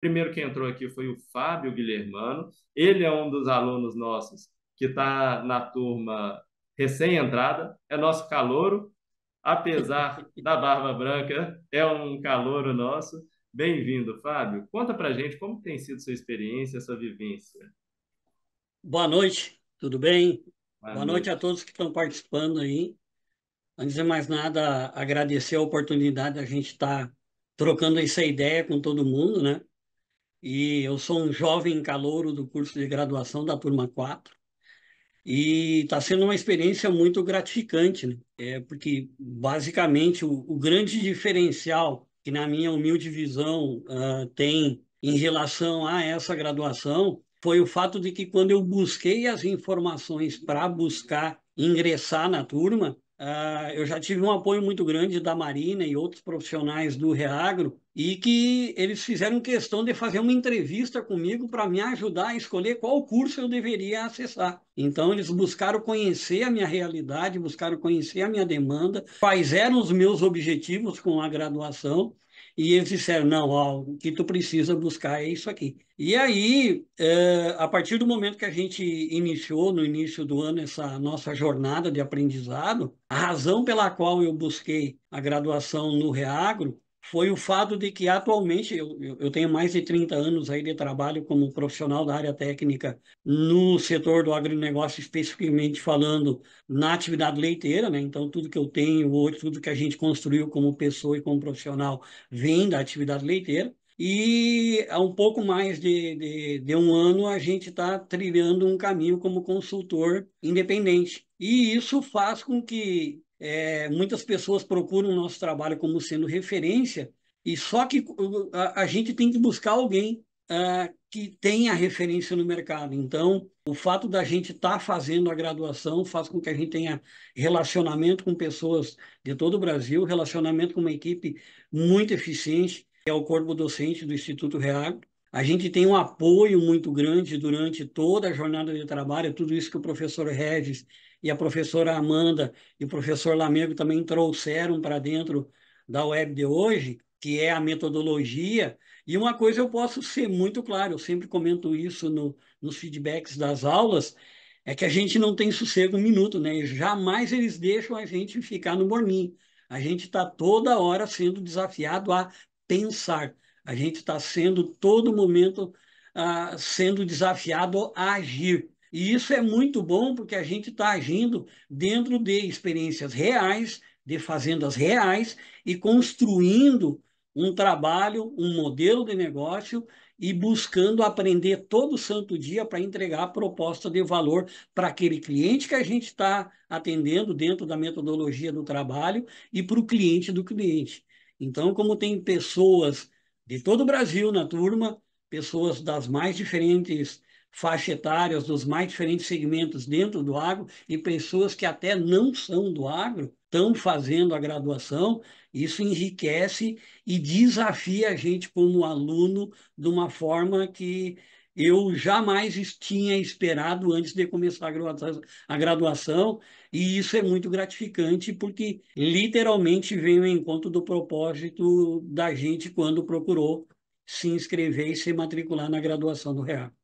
primeiro que entrou aqui foi o Fábio Guilhermano. Ele é um dos alunos nossos que está na turma recém-entrada, é nosso calouro, apesar da barba branca, é um calouro nosso. Bem-vindo, Fábio. Conta para gente como tem sido sua experiência, sua vivência. Boa noite, tudo bem? Boa, Boa noite. noite a todos que estão participando aí. Antes de mais nada, agradecer a oportunidade de a gente estar tá trocando essa ideia com todo mundo, né? e eu sou um jovem calouro do curso de graduação da turma 4. E está sendo uma experiência muito gratificante, né? é, porque basicamente o, o, grande diferencial que, na minha humilde visão, uh, tem em relação a essa graduação foi o fato de que, quando eu busquei as informações para buscar ingressar na turma, Uh, eu já tive um apoio muito grande da Marina e outros profissionais do Reagro e que eles fizeram questão de fazer uma entrevista comigo para me ajudar a escolher qual curso eu deveria acessar. Então, eles buscaram conhecer a minha realidade, buscaram conhecer a minha demanda, quais eram os meus objetivos com a graduação e eles disseram, não, ó, o que tu precisa buscar é isso aqui. E aí, é, a partir do momento que a gente iniciou, no início do ano, essa nossa jornada de aprendizado, a razão pela qual eu busquei a graduação no Reagro foi o fato de que atualmente eu, eu tenho mais de 30 anos aí de trabalho como profissional da área técnica no setor do agronegócio, especificamente falando na atividade leiteira, né? Então, tudo que eu tenho hoje, tudo que a gente construiu como pessoa e como profissional vem da atividade leiteira. E há um pouco mais de, de, de um ano a gente está trilhando um caminho como consultor independente. E isso faz com que é, muitas pessoas procuram o nosso trabalho como sendo referência, e só que uh, a, a gente tem que buscar alguém uh, que tenha referência no mercado. Então, o fato da gente estar tá fazendo a graduação faz com que a gente tenha relacionamento com pessoas de todo o Brasil, relacionamento com uma equipe muito eficiente, que é o corpo docente do Instituto Reagro. A gente tem um apoio muito grande durante toda a jornada de trabalho, é tudo isso que o professor Regis e a professora Amanda e o professor Lamego também trouxeram para dentro da web de hoje, que é a metodologia. E uma coisa eu posso ser muito claro, eu sempre comento isso no, nos feedbacks das aulas, é que a gente não tem sossego um minuto, né? Jamais eles deixam a gente ficar no morninho. A gente está toda hora sendo desafiado a pensar. A gente está sendo todo momento ah, sendo desafiado a agir. E isso é muito bom porque a gente está agindo dentro de experiências reais, de fazendas reais e construindo um trabalho, um modelo de negócio e buscando aprender todo santo dia para entregar a proposta de valor para aquele cliente que a gente está atendendo dentro da metodologia do trabalho e para o cliente do cliente. Então, como tem pessoas de todo o Brasil na turma, pessoas das mais diferentes faixa etárias dos mais diferentes segmentos dentro do agro e pessoas que até não são do agro estão fazendo a graduação, isso enriquece e desafia a gente como aluno de uma forma que eu jamais tinha esperado antes de começar a graduação, a graduação, e isso é muito gratificante porque literalmente vem ao encontro do propósito da gente quando procurou se inscrever e se matricular na graduação do REAC.